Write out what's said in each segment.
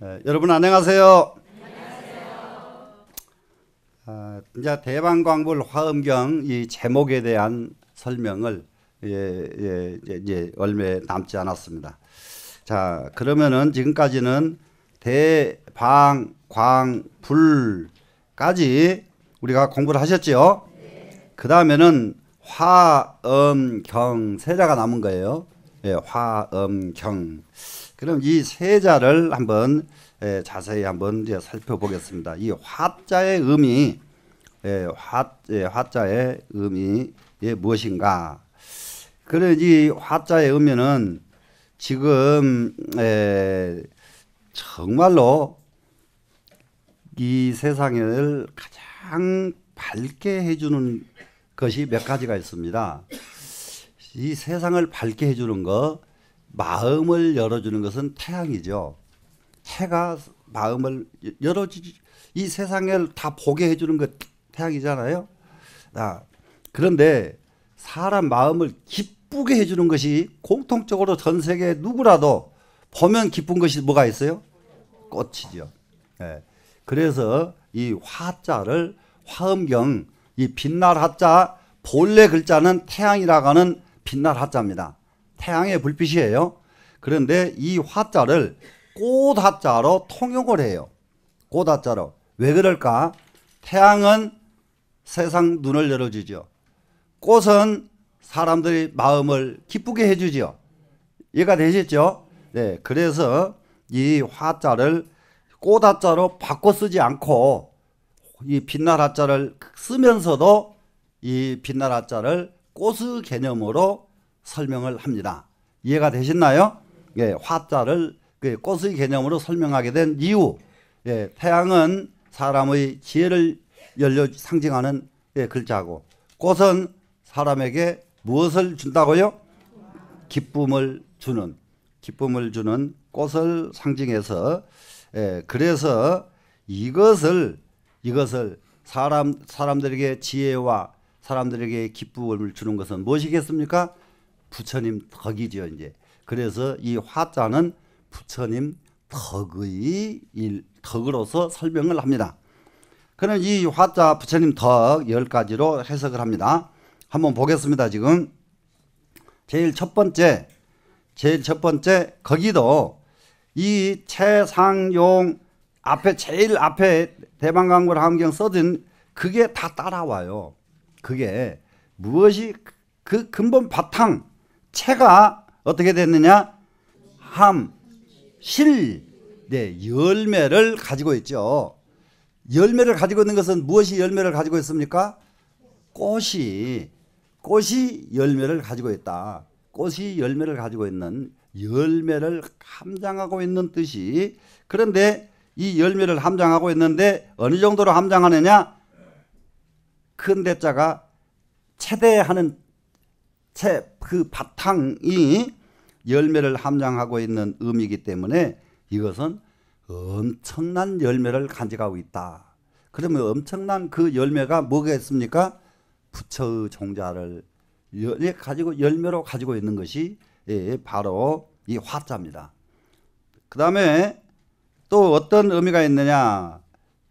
네, 여러분 안녕하세요. 안녕하세요. 아, 이제 대방광불 화엄경 이 제목에 대한 설명을 예, 예, 이제 얼마 남지 않았습니다. 자 그러면은 지금까지는 대방광불까지 우리가 공부를 하셨지요. 네. 그 다음에는 화엄경세자가 남은 거예요. 예, 화엄경. 그럼 이 세자를 한번 예, 자세히 한번 이제 살펴보겠습니다. 이 화자의 의미, 예, 화, 예, 화자의 의미 예, 무엇인가? 그런 이 화자의 의미는 지금 예, 정말로 이 세상을 가장 밝게 해주는 것이 몇 가지가 있습니다. 이 세상을 밝게 해주는 것, 마음을 열어주는 것은 태양이죠. 해가 마음을 열어주지 이 세상을 다 보게 해주는 것 태양이잖아요. 아, 그런데 사람 마음을 기쁘게 해주는 것이 공통적으로 전 세계 누구라도 보면 기쁜 것이 뭐가 있어요? 꽃이죠. 예. 그래서 이 화자를 화음경 이 빛날 화자 본래 글자는 태양이라고 하는 빛날 화자입니다. 태양의 불빛이에요. 그런데 이 화자를 꼬다자로 통용을 해요. 꼬다자로. 왜 그럴까? 태양은 세상 눈을 열어주죠. 꽃은 사람들의 마음을 기쁘게 해주죠. 이해가 되셨죠? 네. 그래서 이 화자를 꼬다자로 바꿔 쓰지 않고 이 빛나라자를 쓰면서도 이 빛나라자를 꼬스 개념으로 설명을 합니다. 이해가 되셨나요? 예, 화자를 그 꽃의 개념으로 설명하게 된 이유. 예, 태양은 사람의 지혜를 열려 상징하는 예, 글자고 꽃은 사람에게 무엇을 준다고요? 기쁨을 주는 기쁨을 주는 꽃을 상징해서 예, 그래서 이것을 이것을 사람 사람들에게 지혜와 사람들에게 기쁨을 주는 것은 무엇이겠습니까? 부처님 덕이죠 이제. 그래서 이 화자는 부처님 덕의 일, 덕으로서 설명을 합니다. 그럼 이 화자 부처님 덕 열가지로 해석을 합니다. 한번 보겠습니다. 지금 제일 첫 번째 제일 첫 번째 거기도 이 최상용 앞에 제일 앞에 대방광굴 함경 써진 그게 다 따라와요. 그게 무엇이 그, 그 근본 바탕 체가 어떻게 됐느냐? 함, 실, 네, 열매를 가지고 있죠. 열매를 가지고 있는 것은 무엇이 열매를 가지고 있습니까? 꽃이, 꽃이 열매를 가지고 있다. 꽃이 열매를 가지고 있는 열매를 함장하고 있는 뜻이 그런데 이 열매를 함장하고 있는데 어느 정도로 함장하느냐? 큰 대자가 체대하는 책그 바탕이 열매를 함양하고 있는 음이기 때문에 이것은 엄청난 열매를 간직하고 있다. 그러면 엄청난 그 열매가 뭐겠습니까? 부처의 종자를 가지고 열매로 가지고 있는 것이 예, 바로 이 화자입니다. 그 다음에 또 어떤 의미가 있느냐?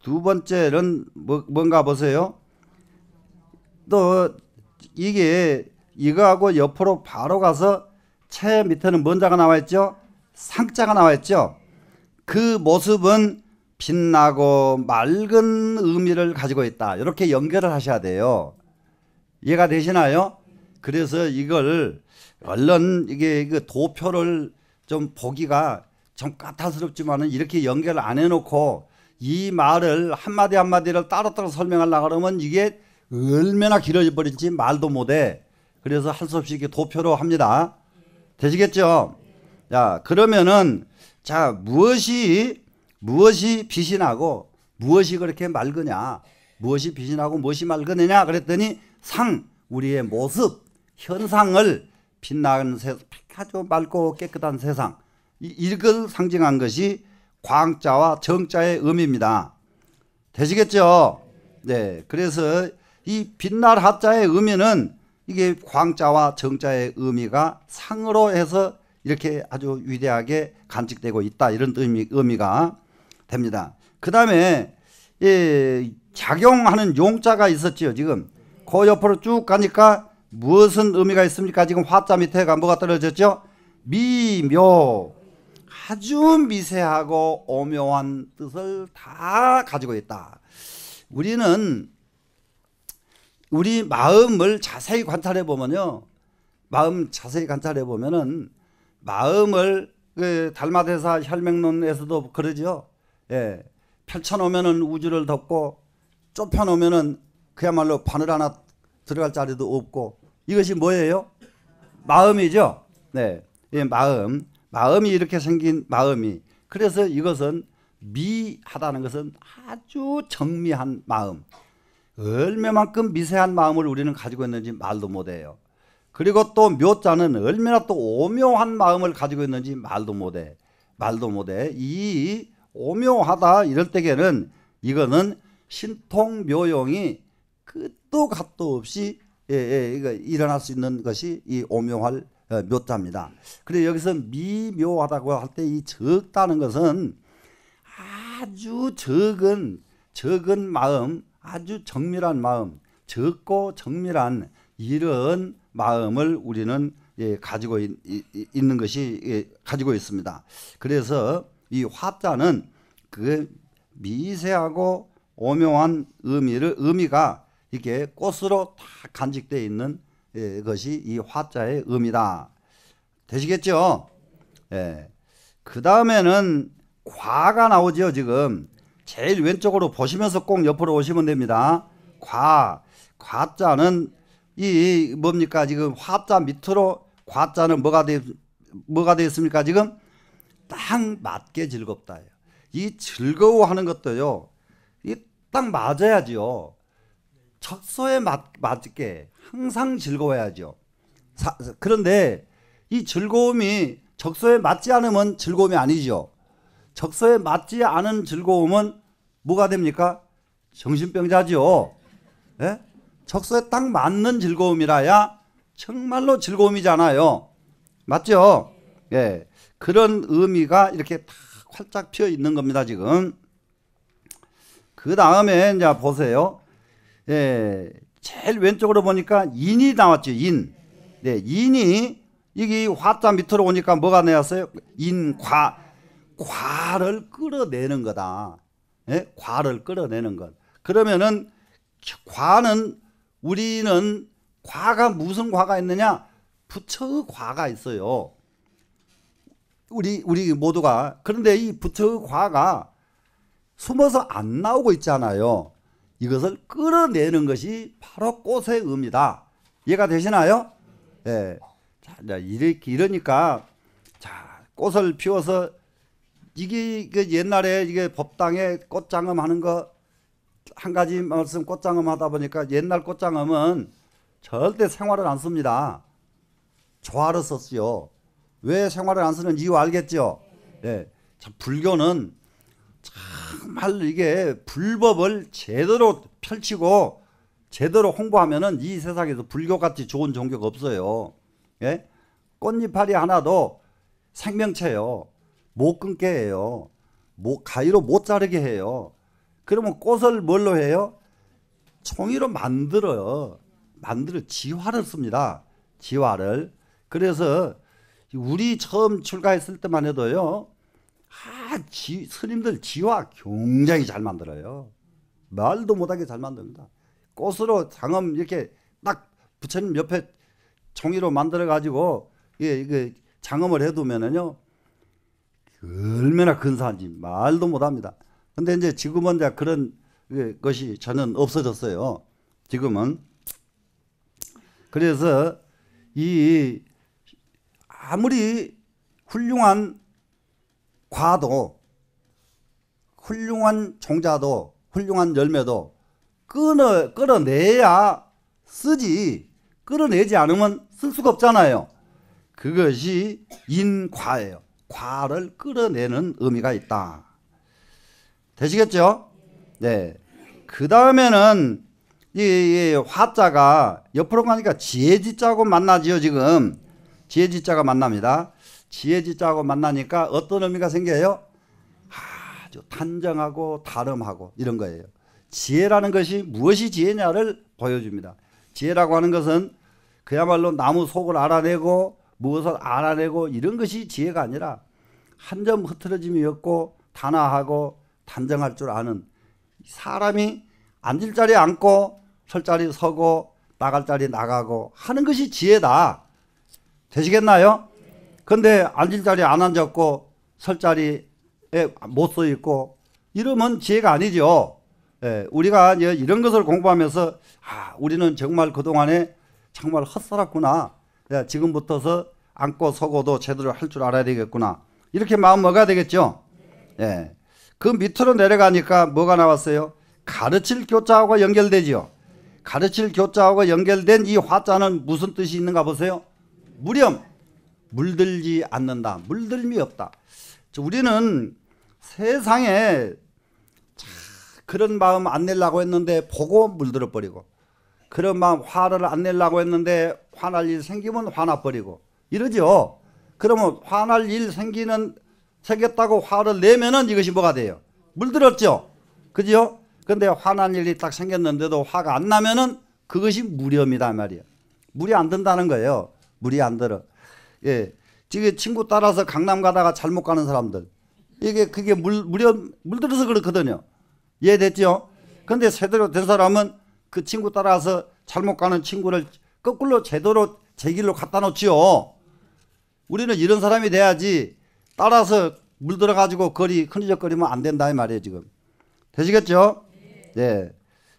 두 번째는 뭐, 뭔가 보세요. 또 이게 이거하고 옆으로 바로 가서 채 밑에는 뭔 자가 나와 있죠? 상자가 나와 있죠? 그 모습은 빛나고 맑은 의미를 가지고 있다. 이렇게 연결을 하셔야 돼요. 이해가 되시나요? 그래서 이걸 얼른 이게 그 도표를 좀 보기가 좀 까탈스럽지만은 이렇게 연결을 안 해놓고 이 말을 한마디 한마디를 따로따로 설명하려고 그러면 이게 얼마나 길어져 버린지 말도 못해. 그래서 할 수 없이 이게 도표로 합니다. 되시겠죠? 자, 그러면은 자, 무엇이 무엇이 빛이 나고 무엇이 그렇게 맑으냐? 무엇이 빛이 나고 무엇이 맑으냐 그랬더니 상 우리의 모습, 현상을 빛나는 세상, 아주 맑고 깨끗한 세상. 이걸 상징한 것이 광자와 정자의 의미입니다. 되시겠죠? 네. 그래서 이 빛날 하자의 의미는 이게 광자와 정자의 의미가 상으로 해서 이렇게 아주 위대하게 간직되고 있다 이런 의미, 의미가 됩니다. 그 다음에 예, 작용하는 용자가 있었지요 지금 그 옆으로 쭉 가니까 무슨 의미가 있습니까? 지금 화자 밑에가 뭐가 떨어졌죠? 미묘 아주 미세하고 오묘한 뜻을 다 가지고 있다. 우리는 우리 마음을 자세히 관찰해 보면요. 마음 자세히 관찰해 보면은 마음을 그 달마대사 혈맹론에서도 그러죠. 예. 펼쳐 놓으면은 우주를 덮고 좁혀 놓으면은 그야말로 바늘 하나 들어갈 자리도 없고 이것이 뭐예요? 마음이죠. 네. 예, 마음. 마음이 이렇게 생긴 마음이 그래서 이것은 미하다는 것은 아주 정미한 마음 얼마만큼 미세한 마음을 우리는 가지고 있는지 말도 못해요. 그리고 또 묘자는 얼마나 또 오묘한 마음을 가지고 있는지 말도 못해. 말도 못해. 이 오묘하다 이럴 때에는 이거는 신통묘용이 끝도 갓도 없이 예, 예, 이거 일어날 수 있는 것이 이 오묘할 어, 묘자입니다. 그래 여기서 미묘하다고 할 때 이 적다는 것은 아주 적은 적은 마음 아주 정밀한 마음, 적고 정밀한 이런 마음을 우리는 예, 가지고 있, 는 것이 예, 가지고 있습니다. 그래서 이 화자는 그 미세하고 오묘한 의미를 의미가 이게 꽃으로 다 간직되어 있는 예, 것이 이 화자의 의미다. 되시겠죠? 예. 그 다음에는 과가 나오죠, 지금. 제일 왼쪽으로 보시면서 꼭 옆으로 오시면 됩니다. 과 과자는 이 뭡니까 지금 화자 밑으로 과자는 뭐가 되 뭐가 되어 습니까 지금 딱 맞게 즐겁다예요. 이 즐거워하는 것도요. 이 딱 맞아야지요. 척소에 맞, 맞게 항상 즐거워야죠. 사, 그런데 이 즐거움이 적소에 맞지 않으면 즐거움이 아니죠. 적서에 맞지 않은 즐거움은 뭐가 됩니까? 정신병자지요. 예? 적서에 딱 맞는 즐거움이라야 정말로 즐거움이잖아요. 맞죠? 예. 그런 의미가 이렇게 다 활짝 피어 있는 겁니다, 지금. 그 다음에 이제 보세요. 예. 제일 왼쪽으로 보니까 인이 나왔죠, 인. 네, 인이 이게 화자 밑으로 오니까 뭐가 나왔어요? 인과 과를 끌어내는 거다. 예? 과를 끌어내는 것. 그러면은 과는 우리는 과가 무슨 과가 있느냐? 부처의 과가 있어요. 우리 우리 모두가 그런데 이 부처의 과가 숨어서 안 나오고 있잖아요. 이것을 끌어내는 것이 바로 꽃의 의미다. 이해가 되시나요? 예. 자, 이렇게 이러니까 자, 꽃을 피워서 이게, 그 옛날에 이게 법당에 꽃장음 하는 거 한 가지 말씀 꽃장음 하다 보니까 옛날 꽃장음은 절대 생활을 안 씁니다. 조화를 썼어요왜 생활을 안 쓰는 이유 알겠죠? 네. 참 불교는 정말 이게 불법을 제대로 펼치고 제대로 홍보하면은 이 세상에서 불교같이 좋은 종교가 없어요. 예? 꽃잎파리 하나도 생명체요. 못 끊게 해요. 못, 뭐 가위로 못 자르게 해요. 그러면 꽃을 뭘로 해요? 총이로 만들어요. 만들 지화를 씁니다. 지화를. 그래서 우리 처음 출가했을 때만 해도요. 아, 지, 스님들 지화 굉장히 잘 만들어요. 말도 못하게 잘 만듭니다. 꽃으로 장엄 이렇게 딱 부처님 옆에 종이로 만들어 가지고 예, 이게 장엄을 해두면은요 얼마나 근사한지 말도 못합니다. 근데 이제 지금은 이제 그런 것이 전혀 없어졌어요. 지금은 그래서 이 아무리 훌륭한 과도 훌륭한 종자도 훌륭한 열매도 끊어 끌어내야 쓰지 끌어내지 않으면 쓸 수가 없잖아요. 그것이 인과예요. 과를 끌어내는 의미가 있다. 되시겠죠? 네. 그 다음에는 이, 이, 화자가 옆으로 가니까 지혜지자고 만나지요 지금 지혜지자가 만납니다. 지혜지자고 만나니까 어떤 의미가 생겨요? 아주 단정하고 다름하고 이런 거예요. 지혜라는 것이 무엇이 지혜냐를 보여줍니다. 지혜라고 하는 것은 그야말로 나무 속을 알아내고 무엇을 알아내고 이런 것이 지혜가 아니라 한 점 흐트러짐이 없고 단아하고 단정할 줄 아는 사람이 앉을 자리에 앉고 설 자리에 서고 나갈 자리에 나가고 하는 것이 지혜다. 되시겠나요? 근데 앉을 자리에 안 앉았고 설 자리에 못 서 있고 이러면 지혜가 아니죠. 예, 우리가 이런 것을 공부하면서 아, 우리는 정말 그동안에 정말 헛살았구나. 야, 지금부터서 앉고 서고도 제대로 할 줄 알아야 되겠구나. 이렇게 마음 먹어야 되겠죠? 예. 그 밑으로 내려가니까 뭐가 나왔어요? 가르칠 교자하고 연결되지요. 가르칠 교자하고 연결된 이 화자는 무슨 뜻이 있는가 보세요. 무렴. 물들지 않는다. 물들미 없다. 우리는 세상에 그런 마음 안 내려고 했는데 보고 물들어 버리고 그런 마음 화를 안 내려고 했는데 화날 일 생기면 화나버리고 이러죠. 그러면 화날 일 생기는 생겼다고 화를 내면은 이것이 뭐가 돼요? 물들었죠. 그죠? 근데 화난 일이 딱 생겼는데도 화가 안 나면은 그것이 무렵이다 말이에요. 물이 안 든다는 거예요. 물이 안 들어. 예. 지금 친구 따라서 강남 가다가 잘못 가는 사람들. 이게 그게 물, 무렴, 물들어서 그렇거든요. 이해됐죠? 근데 세대로 된 사람은 그 친구 따라서 잘못 가는 친구를 거꾸로 제대로 제 길로 갖다 놓지요. 우리는 이런 사람이 돼야지 따라서 물들어 가지고 거리 흔적거리면안 된다 이 말이에요 지금 되시겠죠? 네. 예.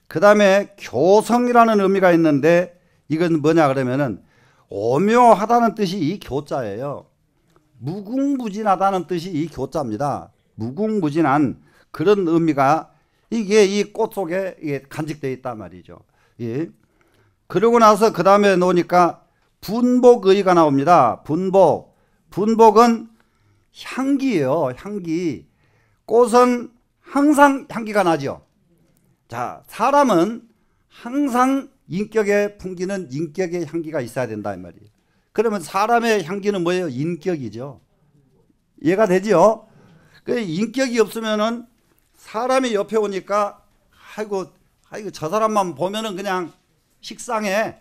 그 다음에 교성이라는 의미가 있는데 이건 뭐냐 그러면은 오묘하다는 뜻이 이 교자예요. 무궁무진하다는 뜻이 이 교자입니다. 무궁무진한 그런 의미가 이게 이 꽃 속에 간직되어 있단 말이죠. 예. 그러고 나서 그 다음에 놓으니까 분복의가 나옵니다. 분복. 분복은 향기예요. 향기. 꽃은 항상 향기가 나죠. 자, 사람은 항상 인격에 풍기는 인격의 향기가 있어야 된다 이 말이에요. 그러면 사람의 향기는 뭐예요? 인격이죠. 이해가 되죠그 인격이 없으면은 사람이 옆에 오니까 아이고 아이고 저 사람만 보면은 그냥 식상해.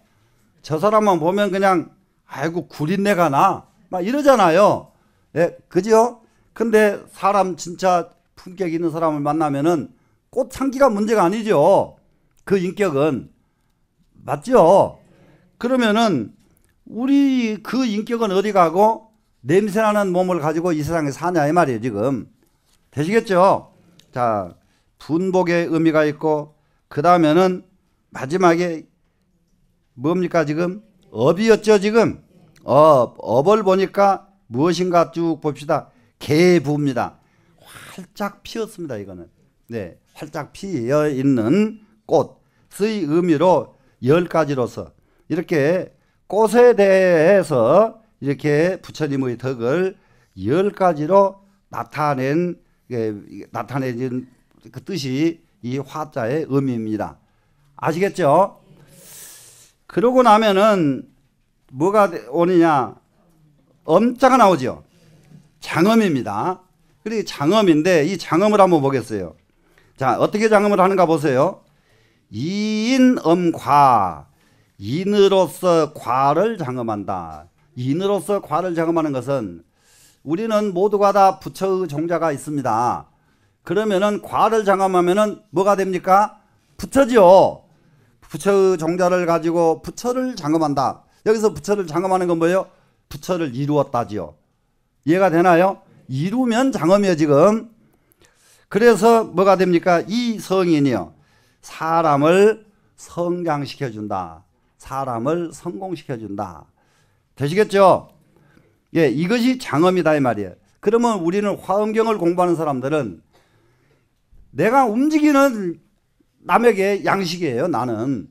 저 사람만 보면 그냥 아이고 구린내가 나. 막 이러잖아요. 예, 그죠? 근데 사람 진짜 품격 있는 사람을 만나면은 꽃향기가 문제가 아니죠. 그 인격은 맞죠? 그러면은 우리 그 인격은 어디 가고 냄새나는 몸을 가지고 이 세상에 사냐 이 말이에요 지금 되시겠죠? 자 분복의 의미가 있고 그 다음에는 마지막에 뭡니까 지금? 업이었죠 지금? 업. 업을 보니까 무엇인가 쭉 봅시다. 개부입니다. 활짝 피었습니다 이거는. 네. 활짝 피어 있는 꽃의 의미로 열 가지로서 이렇게 꽃에 대해서 이렇게 부처님의 덕을 열 가지로 나타낸 예, 나타내진 그 뜻이 이 화자의 의미입니다. 아시겠죠? 그러고 나면은 뭐가 오느냐? 엄자가 나오죠. 장엄입니다. 그리고 장엄인데 이 장엄을 한번 보겠어요. 자, 어떻게 장엄을 하는가 보세요. 이인엄과 인으로서 과를 장엄한다. 인으로서 과를 장엄하는 것은 우리는 모두가 다 부처의 종자가 있습니다. 그러면은 과를 장엄하면은 뭐가 됩니까? 부처지요. 부처의 종자를 가지고 부처를 장엄한다. 여기서 부처를 장엄하는 건 뭐예요? 부처를 이루었다지요. 이해가 되나요? 이루면 장엄이에요, 지금. 그래서 뭐가 됩니까? 이 성인이요. 사람을 성장시켜준다. 사람을 성공시켜준다. 되시겠죠? 예, 이것이 장엄이다, 이 말이에요. 그러면 우리는 화엄경을 공부하는 사람들은 내가 움직이는 남에게 양식이에요. 나는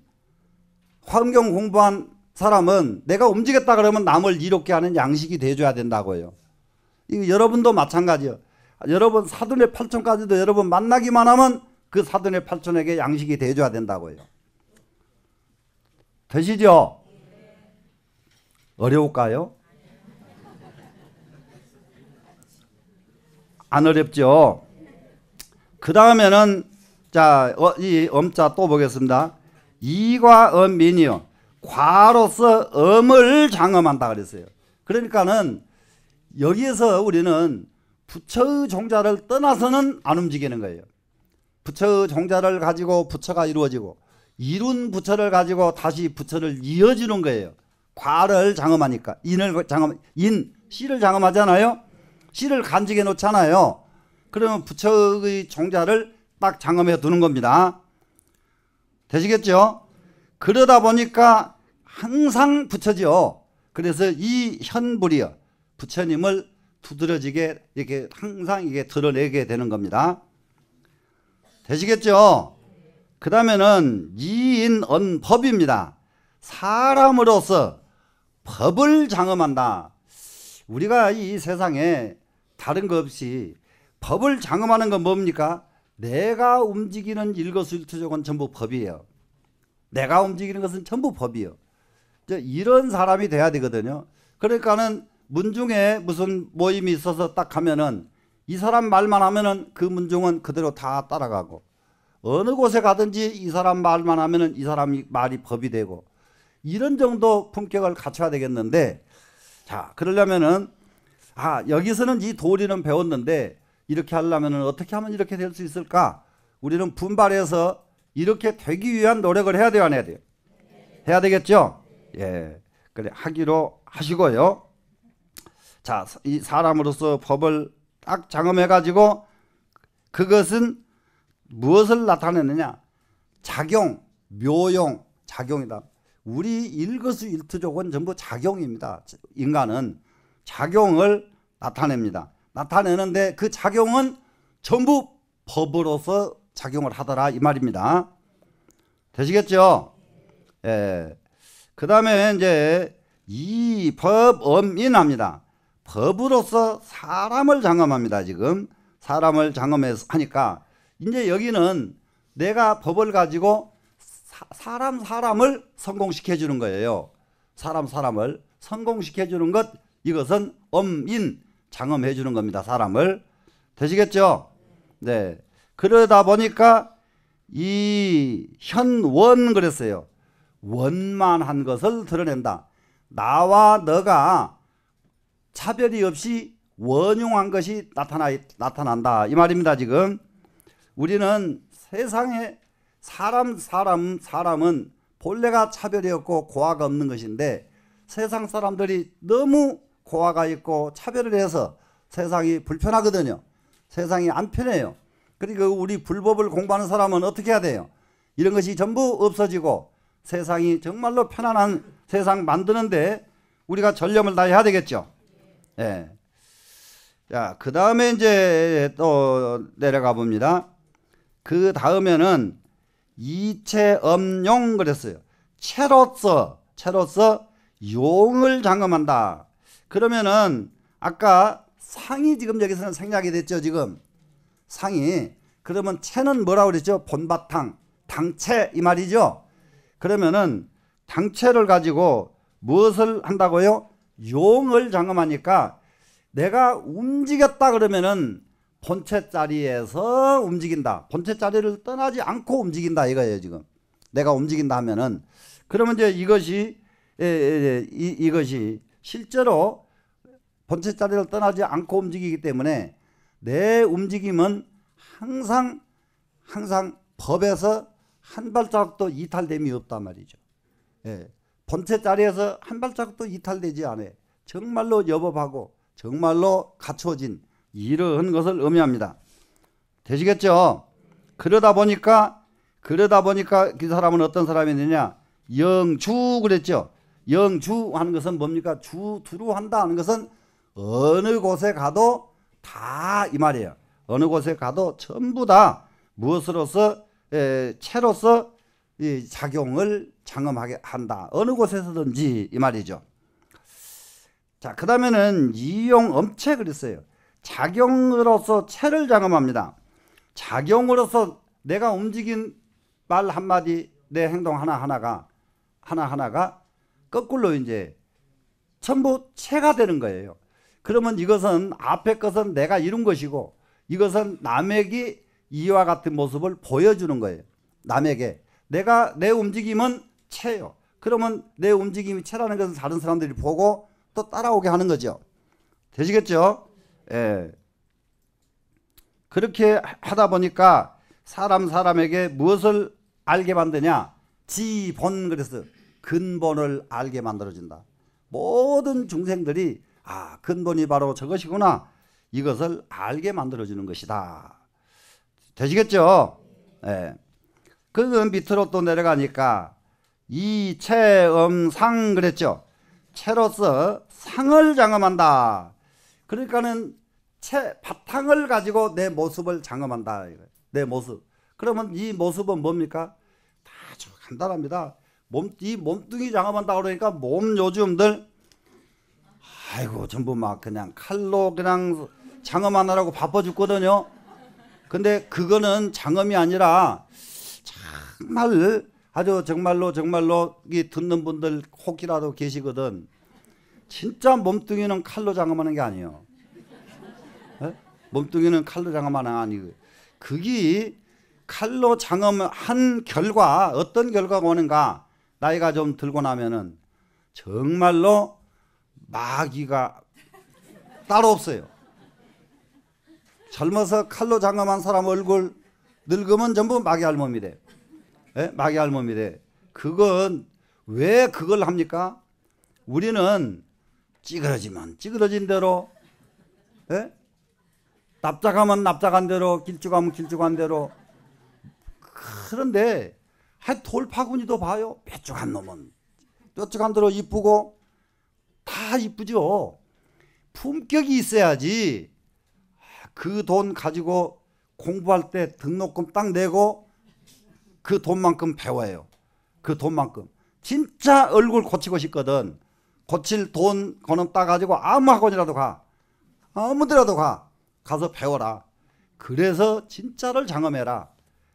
환경 공부한 사람은 내가 움직였다 그러면 남을 이롭게 하는 양식이 돼줘야 된다고요. 이거 여러분도 마찬가지요. 여러분 사돈의 팔촌까지도 여러분 만나기만 하면 그 사돈의 팔촌에게 양식이 돼줘야 된다고요. 되시죠? 어려울까요? 안 어렵죠. 그 다음에는 자, 어, 이 엄자 또 보겠습니다. 이과 엄민이요. 과로서 엄을 장엄한다 그랬어요. 그러니까는 여기에서 우리는 부처의 종자를 떠나서는 안 움직이는 거예요. 부처의 종자를 가지고 부처가 이루어지고 이룬 부처를 가지고 다시 부처를 이어주는 거예요. 과를 장엄하니까 인을 장엄 인 씨를 장엄하잖아요. 씨를 간직해 놓잖아요. 그러면 부처의 종자를 딱 장엄해 두는 겁니다. 되시겠죠? 그러다 보니까 항상 부처지요. 그래서 이 현불이요. 부처님을 두드러지게 이렇게 항상 이게 드러내게 되는 겁니다. 되시겠죠? 그 다음에는 이인언 법입니다. 사람으로서 법을 장엄한다. 우리가 이 세상에 다른 거 없이 법을 장엄하는 건 뭡니까? 내가 움직이는 일거수일투족은 전부 법이에요. 내가 움직이는 것은 전부 법이요 이제 이런 사람이 돼야 되거든요. 그러니까는 문중에 무슨 모임이 있어서 딱 가면은 이 사람 말만 하면은 그 문중은 그대로 다 따라가고 어느 곳에 가든지 이 사람 말만 하면은 이 사람이 말이 법이 되고 이런 정도 품격을 갖춰야 되겠는데 자 그러려면은 아 여기서는 이 도리는 배웠는데 이렇게 하려면 어떻게 하면 이렇게 될 수 있을까? 우리는 분발해서 이렇게 되기 위한 노력을 해야 돼요, 안 해야 돼요? 해야 되겠죠? 예. 그래, 하기로 하시고요. 자, 이 사람으로서 법을 딱 장엄해가지고 그것은 무엇을 나타내느냐? 작용, 묘용, 작용이다. 우리 일거수일투족은 전부 작용입니다. 인간은 작용을 나타냅니다. 나타내는데 그 작용은 전부 법으로서 작용을 하더라 이 말입니다. 되시겠죠? 예. 그 다음에 이제 이 법엄인합니다. 법으로서 사람을 장엄합니다. 지금 사람을 장엄해서 하니까 이제 여기는 내가 법을 가지고 사, 사람 사람을 성공시켜 주는 거예요. 사람 사람을 성공시켜 주는 것 이것은 엄인 장엄해 주는 겁니다. 사람을. 되시겠죠? 네. 그러다 보니까 이 현원 그랬어요. 원만한 것을 드러낸다. 나와 너가 차별이 없이 원용한 것이 나타나, 나타난다. 이 말입니다, 지금. 우리는 세상에 사람, 사람, 사람은 본래가 차별이 없고 고아가 없는 것인데 세상 사람들이 너무 고아가 있고 차별을 해서 세상이 불편하거든요. 세상이 안 편해요. 그러니까 우리 불법을 공부하는 사람은 어떻게 해야 돼요? 이런 것이 전부 없어지고 세상이 정말로 편안한 세상 만드는데 우리가 전념을 다해야 되겠죠. 예. 자, 그 다음에 이제 또 내려가 봅니다. 그 다음에는 이체엄용 그랬어요. 채로서, 채로서 용을 장엄한다. 그러면은 아까 상이 지금 여기서는 생략이 됐죠 지금 상이 그러면 채는 뭐라고 그랬죠 본바탕 당채 이 말이죠 그러면은 당채를 가지고 무엇을 한다고요 용을 장엄하니까 내가 움직였다 그러면은 본체 자리에서 움직인다 본체 자리를 떠나지 않고 움직인다 이거예요 지금 내가 움직인다 하면은 그러면 이제 이것이 예, 예, 예, 이, 이것이 실제로 본체 자리를 떠나지 않고 움직이기 때문에 내 움직임은 항상 항상 법에서 한 발자국도 이탈됨이 없단 말이죠. 예. 본체 자리에서 한 발자국도 이탈되지 않아 정말로 여법하고 정말로 갖춰진 이러한 것을 의미합니다. 되시겠죠? 그러다 보니까 그러다 보니까 그 사람은 어떤 사람이되냐 영주 그랬죠. 영주 하는 것은 뭡니까? 주 두루 한다 하는 것은 어느 곳에 가도 다 이 말이에요. 어느 곳에 가도 전부 다 무엇으로서 에, 체로서 이 작용을 장엄하게 한다. 어느 곳에서든지 이 말이죠. 자, 그 다음에는 이용 엄체 그랬어요. 작용으로서 체를 장엄합니다. 작용으로서 내가 움직인 말 한마디, 내 행동 하나하나가, 하나하나가 거꾸로 이제 전부 체가 되는 거예요. 그러면 이것은 앞에 것은 내가 이룬 것이고 이것은 남에게 이와 같은 모습을 보여주는 거예요. 남에게. 내가 내 움직임은 채요. 그러면 내 움직임이 채라는 것은 다른 사람들이 보고 또 따라오게 하는 거죠. 되시겠죠? 예. 그렇게 하다 보니까 사람 사람에게 무엇을 알게 만드냐? 지본 그래서 근본을 알게 만들어준다. 모든 중생들이 아 근본이 바로 저것이구나 이것을 알게 만들어주는 것이다. 되시겠죠? 예. 그건 밑으로 또 내려가니까 이체험상 그랬죠. 체로서 상을 장엄한다. 그러니까는 체 바탕을 가지고 내 모습을 장엄한다. 내 모습. 그러면 이 모습은 뭡니까? 아주 간단합니다. 몸, 이 몸뚱이 장엄한다 그러니까 몸 요즘들 아이고 전부 막 그냥 칼로 그냥 장엄하느라고 바빠 죽거든요. 근데 그거는 장엄이 아니라 정말 아주 정말로 정말로 이 듣는 분들 혹이라도 계시거든. 진짜 몸뚱이는 칼로 장엄하는 게 아니에요. 에? 어? 몸뚱이는 칼로 장엄하는 게 아니고 그, 그게 칼로 장엄한 결과 어떤 결과가 오는가 나이가 좀 들고 나면은 정말로 마귀가 따로 없어요. 젊어서 칼로 장검한 사람 얼굴 늙으면 전부 마귀 할멈이 래 예? 마귀 할멈이 래 그건 왜 그걸 합니까? 우리는 찌그러지면 찌그러진 대로 에? 예? 납작하면 납작한 대로 길쭉하면 길쭉한 대로 그런데 돌파구니도 봐요. 뾰쭉한 놈은 뾰쭉한 대로 이쁘고 다 이쁘죠. 품격이 있어야지 그 돈 가지고 공부할 때 등록금 딱 내고 그 돈만큼 배워요. 그 돈만큼. 진짜 얼굴 고치고 싶거든. 고칠 돈 거는 따가지고 아무 학원이라도 가. 아무 데라도 가. 가서 배워라. 그래서 진짜를 장엄해라.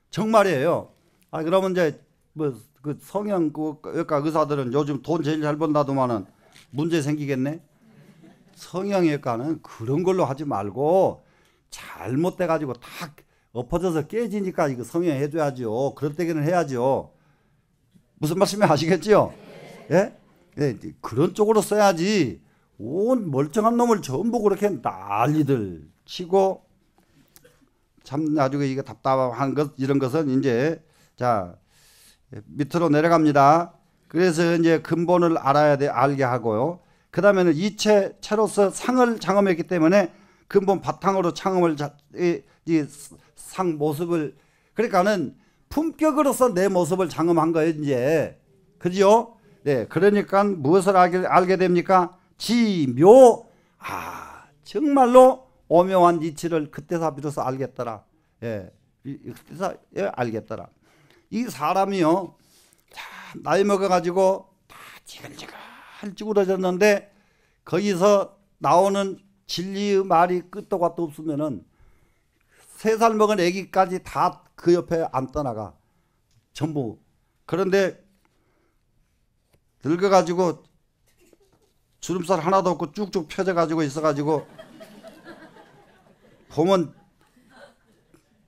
정말이에요. 아, 그러면 이제 뭐 그 성형외과 의사들은 요즘 돈 제일 잘 번다더만은 문제 생기겠네. 성형외과는 그런 걸로 하지 말고 잘못돼 가지고 다 엎어져서 깨지니까 이거 성형해 줘야죠. 그럴 때기는 해야죠. 무슨 말씀이 아시겠지요? 예? 예? 그런 쪽으로 써야지 온 멀쩡한 놈을 전부 그렇게 난리들 치고 참 나중에 이게 답답한 것 이런 것은 이제 자 밑으로 내려갑니다. 그래서 이제 근본을 알아야 돼 알게 하고요. 그 다음에는 이체 체로서 상을 장엄했기 때문에 근본 바탕으로 창업을 이 상 모습을 그러니까는 품격으로서 내 모습을 장엄한 거예요 이제 그죠? 네 그러니까 무엇을 알게, 알게 됩니까? 지묘 아 정말로 오묘한 이치를 그때서 비로소 알겠더라 예 그때사 예, 알겠더라 이 사람이요 나이 먹어가지고 다지글지글 찌그러졌는데 거기서 나오는 진리의 말이 끝도 밭도 없으면은 세 살 먹은 애기까지 다 그 옆에 안 떠나가 전부 그런데 늙어가지고 주름살 하나도 없고 쭉쭉 펴져가지고 있어가지고 보면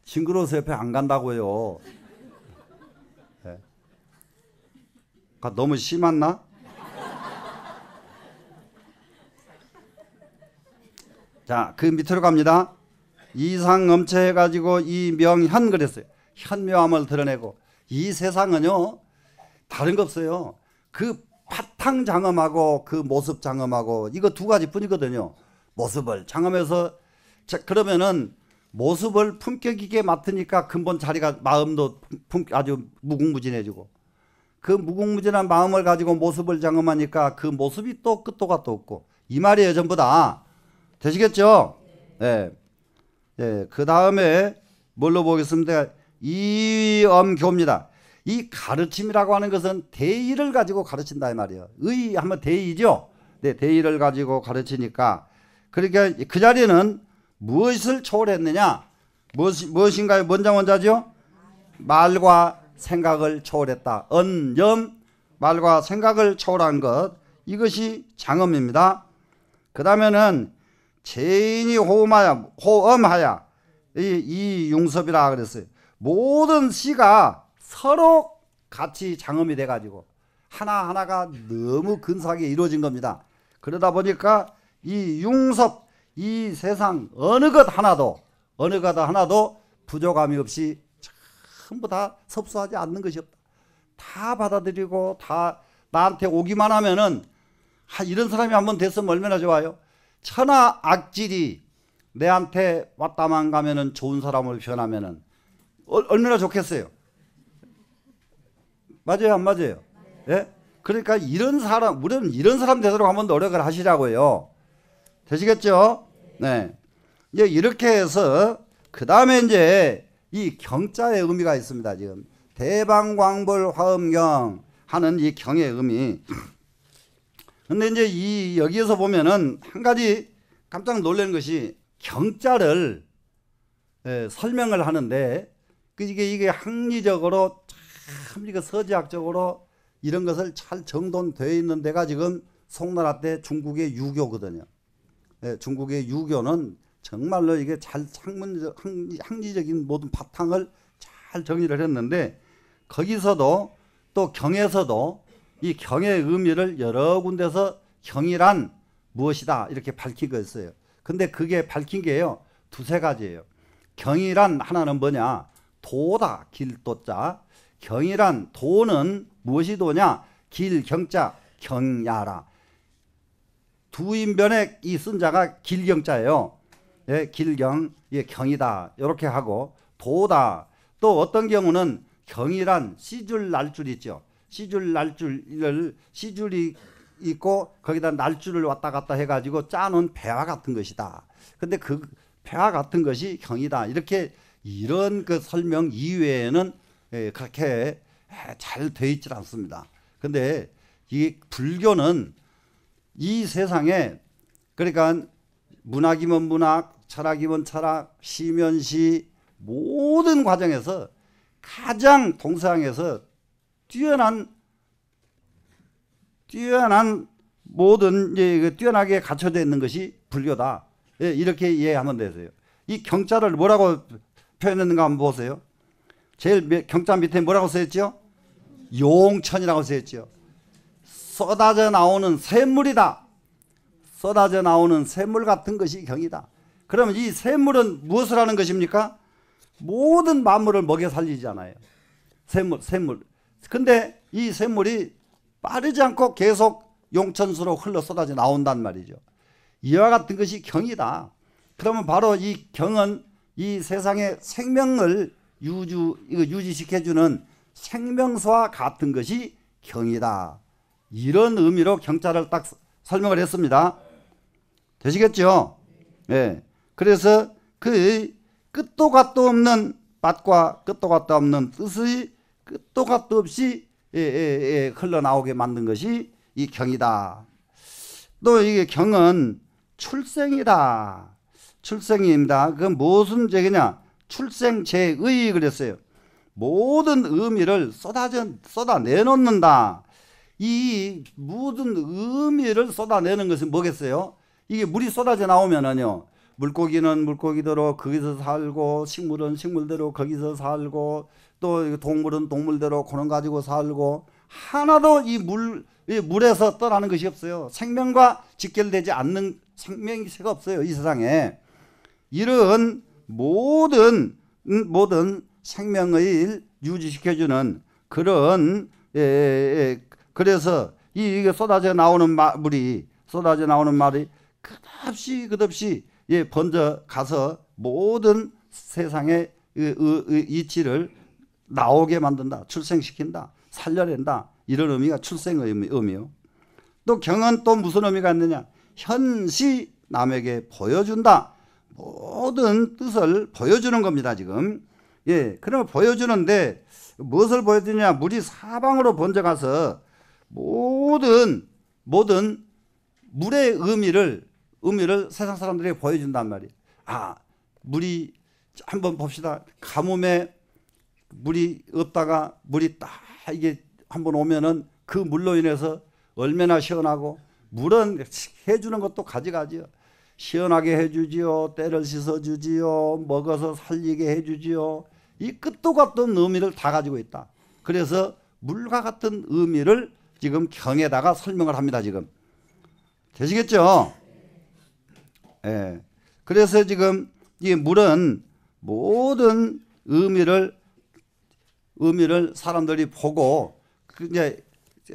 징그러워서 옆에 안 간다고요. 너무 심한나? 자, 그 밑으로 갑니다. 이상 엄체해 가지고 이 명현 그랬어요. 현묘함을 드러내고 이 세상은요. 다른 거 없어요. 그 파탕 장엄하고 그 모습 장엄하고 이거 두 가지뿐이거든요. 모습을 장엄해서 그러면은 모습을 품격 있게 맡으니까 근본 자리가 마음도 품, 아주 무궁무진해지고 그 무궁무진한 마음을 가지고 모습을 장엄하니까 그 모습이 또 끝도 가도 없고 이 말이 예전부다 되시겠죠? 네. 네. 네. 그 다음에 뭘로 보겠습니다. 이엄교입니다. 이 가르침이라고 하는 것은 대의를 가지고 가르친다 이 말이에요. 의 하면 대의죠. 네, 대의를 가지고 가르치니까 그러니까 그 자리는 무엇을 초월했느냐? 무엇, 무엇인가요? 먼저 먼저죠? 말과 생각을 초월했다. 언, 염, 말과 생각을 초월한 것 이것이 장엄입니다. 그 다음에는 죄인이 호음하여 호음하여 이, 이 융섭이라 그랬어요. 모든 시가 서로 같이 장엄이 돼가지고 하나하나가 너무 근사하게 이루어진 겁니다. 그러다 보니까 이 융섭, 이 세상 어느 것 하나도, 어느 것 하나도 부족함이 없이 전부 다 섭수하지 않는 것이 없다. 다 받아들이고 다 나한테 오기만 하면은 하, 이런 사람이 한번 됐으면 얼마나 좋아요. 천하 악질이 내한테 왔다만 가면은 좋은 사람을 변하면은 어, 얼마나 좋겠어요. 맞아요, 안 맞아요? 예? 그러니까 이런 사람, 우리는 이런 사람 되도록 한번 노력을 하시라고요. 되시겠죠? 네. 이제 이렇게 해서 그 다음에 이제 이 경자의 의미가 있습니다. 지금 대방광벌 화엄경 하는 이 경의 의미. 근데 이제 이 여기에서 보면은 한 가지 깜짝 놀란 것이 경자를 예, 설명을 하는데 그 이게 이게 학리적으로 참 이거 서지학적으로 이런 것을 잘 정돈되어 있는 데가 지금 송나라 때 중국의 유교거든요. 예, 중국의 유교는 정말로 이게 잘 학문적 학리적인 모든 바탕을 잘 정리를 했는데 거기서도 또 경에서도 이 경의 의미를 여러 군데서 경이란 무엇이다 이렇게 밝히고 있어요. 근데 그게 밝힌 게요 두세 가지예요. 경이란 하나는 뭐냐 도다 길도자 경이란 도는 무엇이 도냐 길 경자 경야라 두인변의이 쓴자가 길경자예요. 예, 길경, 예, 경이다. 이렇게 하고 도다. 또 어떤 경우는 경이란 시줄 날줄 있죠. 시줄 날줄을 시줄이 있고 거기다 날줄을 왔다 갔다 해가지고 짜놓은 배와 같은 것이다. 근데 그 배와 같은 것이 경이다. 이렇게 이런 그 설명 이외에는 예, 그렇게 예, 잘돼 있질 않습니다. 근데 이 불교는 이 세상에 그러니까 문학이면 문학, 철학이면 철학, 시면 시 모든 과정에서 가장 동서양에서 뛰어난 뛰어난 모든 예, 그 뛰어나게 갖춰져 있는 것이 불교다. 예, 이렇게 이해하면 되세요. 이 경자를 뭐라고 표현했는가 한번 보세요. 제일 경자 밑에 뭐라고 써있죠? 용천이라고 써있죠. 쏟아져 나오는 샘물이다. 쏟아져 나오는 샘물 같은 것이 경이다. 그러면 이 샘물은 무엇을 하는 것입니까? 모든 만물을 먹여 살리잖아요. 샘물, 샘물. 근데 이 샘물이 빠르지 않고 계속 용천수로 흘러 쏟아져 나온단 말이죠. 이와 같은 것이 경이다. 그러면 바로 이 경은 이 세상의 생명을 유주, 유지시켜주는 생명수와 같은 것이 경이다. 이런 의미로 경자를 딱 설명을 했습니다. 되시겠죠? 예. 네. 그래서 그 끝도 갓도 없는 밭과 끝도 갓도 없는 뜻의 끝도 갓도 없이 예, 예, 예, 흘러나오게 만든 것이 이 경이다. 또 이게 경은 출생이다. 출생입니다. 그 무슨 죄냐 출생제의 그랬어요. 모든 의미를 쏟아져, 쏟아내놓는다. 이 모든 의미를 쏟아내는 것은 뭐겠어요? 이게 물이 쏟아져 나오면은요, 물고기는 물고기대로 거기서 살고 식물은 식물대로 거기서 살고 또 동물은 동물대로 고런 가지고 살고 하나도 이 물, 이 물에서 떠나는 것이 없어요. 생명과 직결되지 않는 생명이새가 없어요. 이 세상에. 이런 모든, 모든 생명을 유지시켜주는 그런, 예, 예, 예 그래서 이, 쏟아져 나오는 마, 물이, 쏟아져 나오는 말이 끝없이, 끝없이 예, 번져 가서 모든 세상의 이치를 나오게 만든다. 출생시킨다. 살려낸다. 이런 의미가 출생의 의미요. 또 경은 또 무슨 의미가 있느냐. 현시 남에게 보여준다. 모든 뜻을 보여주는 겁니다. 지금. 예, 그러면 보여주는데 무엇을 보여주냐. 물이 사방으로 번져가서 모든 모든 물의 의미를 의미를 세상 사람들에게 보여준단 말이야 아, 물이 한 번 봅시다. 가뭄에 물이 없다가 물이 딱 이게 한번 오면은 그 물로 인해서 얼마나 시원하고 물은 해주는 것도 가져가지요 시원하게 해주지요. 때를 씻어주지요. 먹어서 살리게 해주지요. 이 끝도 같은 의미를 다 가지고 있다. 그래서 물과 같은 의미를 지금 경에다가 설명을 합니다. 지금 되시겠죠? 예. 그래서 지금 이 물은 모든 의미를 의미를 사람들이 보고 그 이제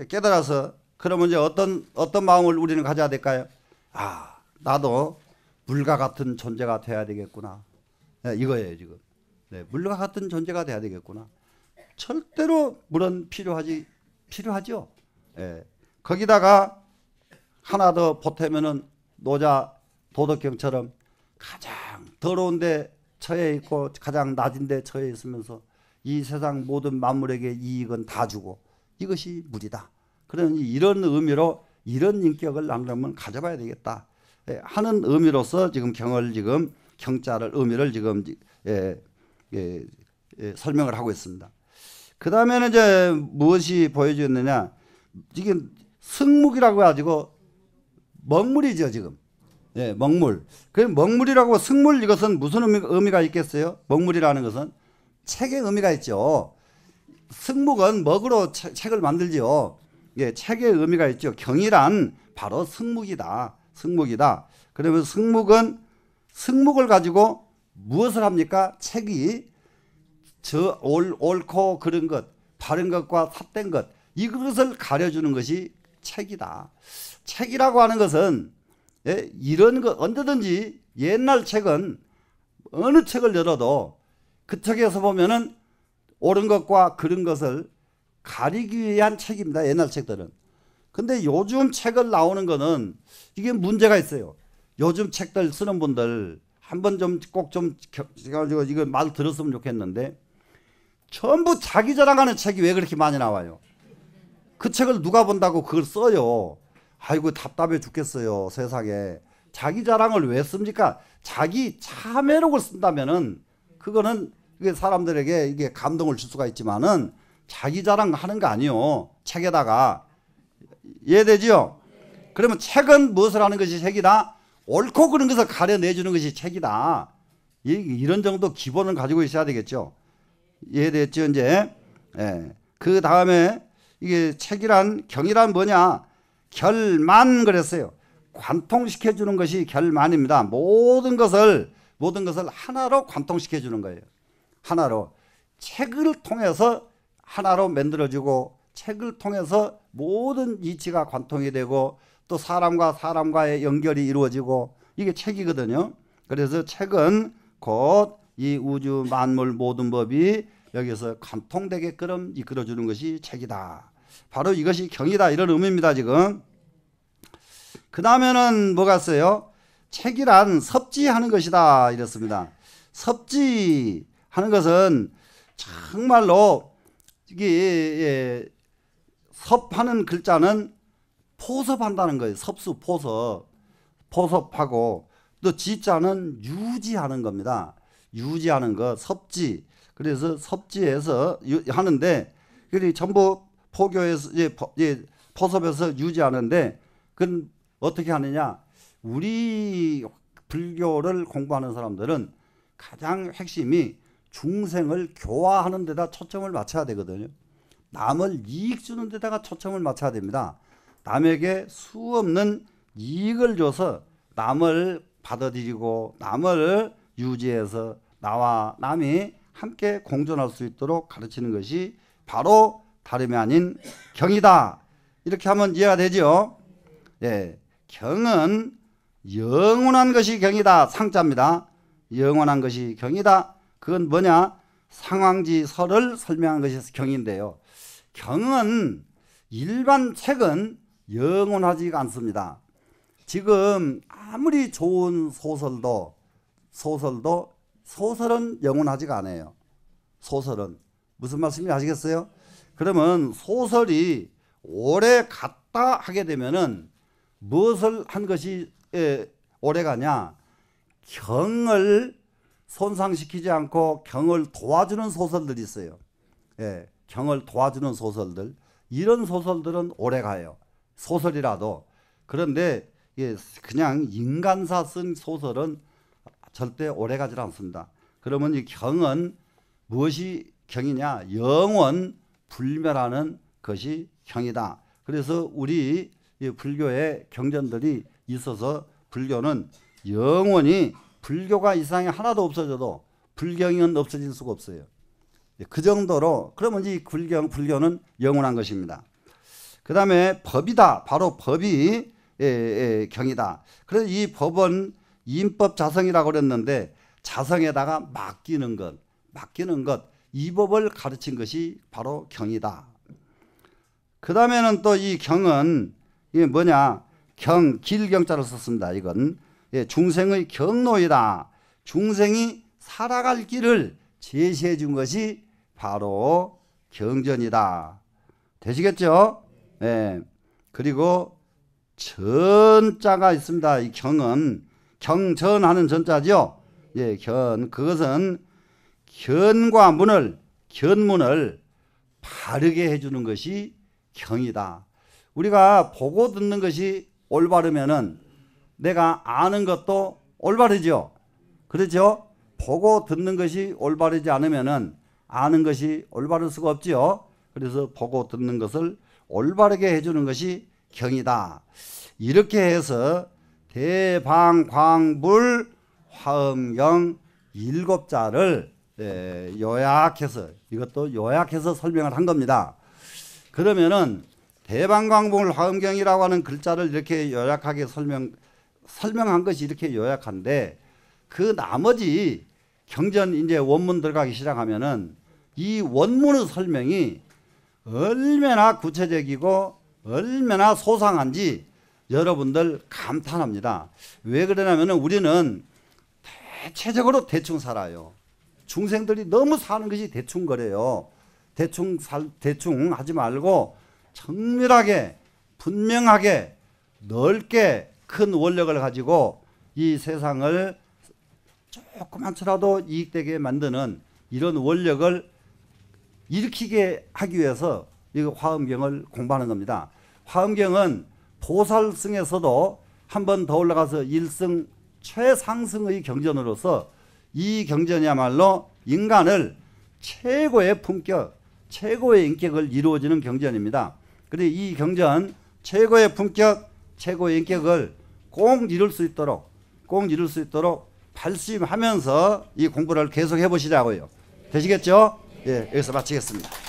깨달아서 그러면 이제 어떤 어떤 마음을 우리는 가져야 될까요? 아 나도 물과 같은 존재가 돼야 되겠구나. 네, 이거예요 지금. 네, 물과 같은 존재가 돼야 되겠구나. 절대로 물은 필요하지 필요하죠. 예. 네. 거기다가 하나 더 보태면은 노자 도덕경처럼 가장 더러운 데 처해 있고 가장 낮은 데 처해 있으면서 이 세상 모든 만물에게 이익은 다 주고 이것이 무리다. 그러니 이런 의미로 이런 인격을 남자은 가져봐야 되겠다 예, 하는 의미로서 지금 경을 지금 경자를 의미를 지금 예, 예, 예, 설명을 하고 있습니다. 그 다음에는 이제 무엇이 보여주느냐 었 이게 승묵이라고 해 가지고 먹물이죠 지금 예, 먹물. 그 먹물이라고 승물 이것은 무슨 의미, 의미가 있겠어요? 먹물이라는 것은 책의 의미가 있죠. 승묵은 먹으로 책을 만들지요. 예, 책의 의미가 있죠. 경이란 바로 승묵이다. 승묵이다. 그러면 승묵은 승묵을 가지고 무엇을 합니까? 책이 저 옳, 옳고 그른 것, 바른 것과 삿된 것 이것을 가려주는 것이 책이다. 책이라고 하는 것은 예? 이런 거 언제든지 옛날 책은 어느 책을 열어도 그 책에서 보면은 옳은 것과 그른 것을 가리기 위한 책입니다. 옛날 책들은. 근데 요즘 책을 나오는 거는 이게 문제가 있어요. 요즘 책들 쓰는 분들 한 번 좀 꼭좀 제가 이거 말 들었으면 좋겠는데 전부 자기 자랑하는 책이 왜 그렇게 많이 나와요? 그 책을 누가 본다고 그걸 써요. 아이고 답답해 죽겠어요 세상에 자기 자랑을 왜 씁니까? 자기 참회록을 쓴다면은 그거는 그게 사람들에게 이게 감동을 줄 수가 있지만은 자기 자랑하는 거 아니요 책에다가 이해되지요? 그러면 책은 무엇을 하는 것이 책이다? 옳고 그른 것을 가려내주는 것이 책이다. 이런 정도 기본을 가지고 있어야 되겠죠. 이해됐죠, 이제? 예. 그 다음에 이게 책이란, 경이란 뭐냐? 결만 그랬어요. 관통시켜 주는 것이 결만입니다. 모든 것을 모든 것을 하나로 관통시켜 주는 거예요. 하나로 책을 통해서 하나로 만들어 주고 책을 통해서 모든 이치가 관통이 되고 또 사람과 사람과의 연결이 이루어지고 이게 책이거든요. 그래서 책은 곧 이 우주 만물 모든 법이 여기서 관통되게끔 이끌어 주는 것이 책이다. 바로 이것이 경이다 이런 의미입니다 지금. 그 다음에는 뭐가 있어요? 책이란 섭지하는 것이다 이렇습니다. 섭지하는 것은 정말로 이게 예, 섭하는 글자는 포섭한다는 거예요. 섭수 포섭 포섭하고 또 지자는 유지하는 겁니다. 유지하는 거 섭지 그래서 섭지에서 하는데 그리 전부 포교해서 예, 포, 예, 포섭해서 유지하는데 그건 어떻게 하느냐? 우리 불교를 공부하는 사람들은 가장 핵심이 중생을 교화하는 데다 초점을 맞춰야 되거든요. 남을 이익 주는 데다가 초점을 맞춰야 됩니다. 남에게 수 없는 이익을 줘서 남을 받아들이고 남을 유지해서 나와 남이 함께 공존할 수 있도록 가르치는 것이 바로 다름이 아닌 경이다. 이렇게 하면 이해가 되죠. 예. 경은 영원한 것이 경이다. 상자입니다. 영원한 것이 경이다. 그건 뭐냐? 상황지설을 설명한 것이 경인데요. 경은 일반 책은 영원하지 않습니다. 지금 아무리 좋은 소설도 소설도 소설은 영원하지가 않아요. 소설은 무슨 말씀인지 아시겠어요? 그러면 소설이 오래 갔다 하게 되면은 무엇을 한 것이 예, 오래 가냐? 경을 손상시키지 않고 경을 도와주는 소설들이 있어요. 예, 경을 도와주는 소설들. 이런 소설들은 오래 가요. 소설이라도. 그런데 예, 그냥 인간사 쓴 소설은 절대 오래 가지 않습니다. 그러면 이 경은 무엇이 경이냐? 영원 불멸하는 것이 형이다. 그래서 우리 불교의 경전들이 있어서 불교는 영원히 불교가 이상이 하나도 없어져도 불경은 없어질 수가 없어요. 예, 그 정도로 그러면 이 불경 불교는 영원한 것입니다. 그 다음에 법이다. 바로 법이 예, 예, 경이다. 그래서 이 법은 인법 자성이라고 그랬는데 자성에다가 맡기는 것, 맡기는 것. 이 법을 가르친 것이 바로 경이다. 그 다음에는 또 이 경은 이게 뭐냐 경 길경자를 썼습니다. 이건 예, 중생의 경로이다. 중생이 살아갈 길을 제시해 준 것이 바로 경전이다. 되시겠죠? 예. 그리고 전자가 있습니다. 이 경은 경전하는 전자죠. 예, 견 그것은 견과 문을 견문을 바르게 해주는 것이 경이다. 우리가 보고 듣는 것이 올바르면은 내가 아는 것도 올바르죠. 그렇죠? 보고 듣는 것이 올바르지 않으면은 아는 것이 올바를 수가 없지요. 그래서 보고 듣는 것을 올바르게 해주는 것이 경이다. 이렇게 해서 대방광불 화음경 일곱자를 예, 요약해서 이것도 요약해서 설명을 한 겁니다. 그러면은 대방광봉을 화음경이라고 하는 글자를 이렇게 요약하게 설명 설명한 것이 이렇게 요약한데 그 나머지 경전 이제 원문 들어가기 시작하면은 이 원문의 설명이 얼마나 구체적이고 얼마나 소상한지 여러분들 감탄합니다. 왜 그러냐면은 우리는 대체적으로 대충 살아요. 중생들이 너무 사는 것이 대충 거래요. 대충 살, 대충 하지 말고 정밀하게 분명하게 넓게 큰 원력을 가지고 이 세상을 조그만치라도 이익되게 만드는 이런 원력을 일으키게 하기 위해서 이 화엄경을 공부하는 겁니다. 화엄경은 보살승에서도 한 번 더 올라가서 일승 최상승의 경전으로서 이 경전이야말로 인간을 최고의 품격, 최고의 인격을 이루어지는 경전입니다. 그리고 이 경전 최고의 품격, 최고의 인격을 꼭 이룰 수 있도록 꼭 이룰 수 있도록 발심하면서 이 공부를 계속 해보시라고요. 되시겠죠? 예, 여기서 마치겠습니다.